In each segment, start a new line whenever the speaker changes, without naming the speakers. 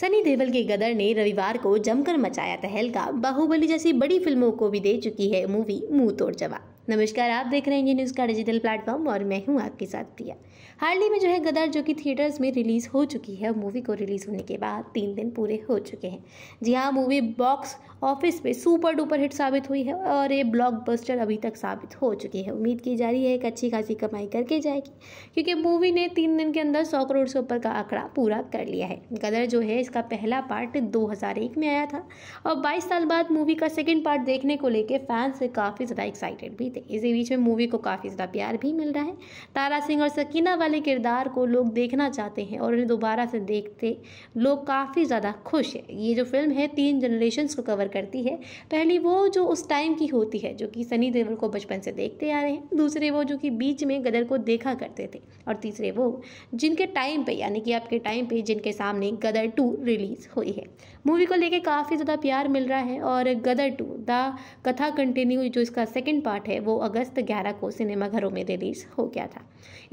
सनी देवल के गदर ने रविवार को जमकर मचाया तहलका बाहुबली जैसी बड़ी फिल्मों को भी दे चुकी है मूवी मुंह तोड़ जवाब नमस्कार आप देख रहे हैं इंडियन न्यूज़ का डिजिटल प्लेटफॉर्म और मैं हूं आपके साथ प्रिया हाल ही में जो है गदर जो कि थिएटर्स में रिलीज़ हो चुकी है मूवी को रिलीज़ होने के बाद तीन दिन पूरे हो चुके हैं जी हाँ मूवी बॉक्स ऑफिस पे सुपर डुपर हिट साबित हुई है और ये ब्लॉकबस्टर अभी तक साबित हो चुकी है उम्मीद की जा रही है एक अच्छी खासी कमाई करके जाएगी क्योंकि मूवी ने तीन दिन के अंदर सौ करोड़ से ऊपर का आंकड़ा पूरा कर लिया है गदर जो है इसका पहला पार्ट दो में आया था और बाईस साल बाद मूवी का सेकेंड पार्ट देखने को लेकर फैंस काफ़ी ज़्यादा एक्साइटेड भी थे तो इसी बीच में मूवी को काफ़ी ज़्यादा प्यार भी मिल रहा है तारा सिंह और सकीना वाले किरदार को लोग देखना चाहते हैं और उन्हें दोबारा से देखते लोग काफ़ी ज़्यादा खुश है ये जो फिल्म है तीन जनरेशन्स को कवर करती है पहली वो जो उस टाइम की होती है जो कि सनी देवल को बचपन से देखते आ रहे हैं दूसरे वो जो कि बीच में गदर को देखा करते थे और तीसरे वो जिनके टाइम पर यानी कि आपके टाइम पर जिनके सामने गदर टू रिलीज़ हुई है मूवी को लेकर काफ़ी ज़्यादा प्यार मिल रहा है और Gadar two the Katha continue जो इसका सेकेंड पार्ट है वो अगस्त 11 को सिनेमाघरों में रिलीज़ हो गया था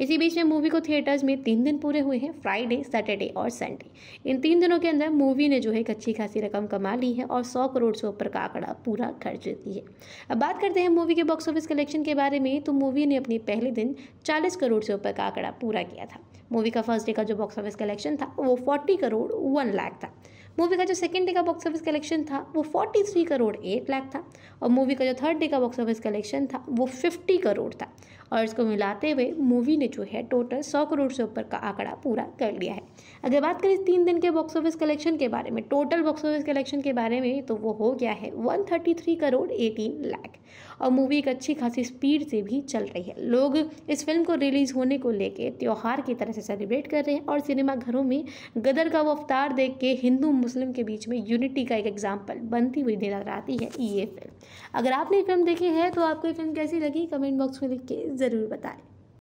इसी बीच में मूवी को थिएटर्स में तीन दिन पूरे हुए हैं फ्राइडे सैटरडे और संडे इन तीन दिनों के अंदर मूवी ने जो है एक अच्छी खासी रकम कमा ली है और सौ करोड़ से ऊपर का आंकड़ा पूरा कर चुकी है अब बात करते हैं मूवी के बॉक्स ऑफिस कलेक्शन के बारे में तो मूवी ने अपने पहले दिन चालीस करोड़ से ऊपर का आंकड़ा पूरा किया था मूवी का फर्स्ट डे का जो बॉक्स ऑफिस कलेक्शन था वो फोर्टी करोड़ वन लाख था मूवी का जो सेकेंड डे का बॉक्स ऑफिस कलेक्शन था वो forty three crore eight lakh था और मूवी का जो थर्ड डे का बॉक्स ऑफिस कलेक्शन था वो फिफ्टी करोड़ था और इसको मिलाते हुए मूवी ने जो है टोटल सौ करोड़ से ऊपर का आंकड़ा पूरा कर लिया है अगर बात करें तीन दिन के बॉक्स ऑफिस कलेक्शन के बारे में टोटल बॉक्स ऑफिस कलेक्शन के बारे में तो वो हो गया है one thirty three crore eighteen lakh और मूवी एक अच्छी खासी स्पीड से भी चल रही है लोग इस फिल्म को रिलीज़ होने को लेकर त्यौहार की तरह से सेलिब्रेट कर रहे हैं और सिनेमाघरों में गदर का वो अवतार देख के हिंदू मुस्लिम के बीच में यूनिटी का एक एग्जाम्पल बनती हुई नजर आती है ये फिल्म अगर आपने फिल्म देखी है तो आपको ये फिल्म कैसी लगी कमेंट बॉक्स में लिख के ज़रूर बताएं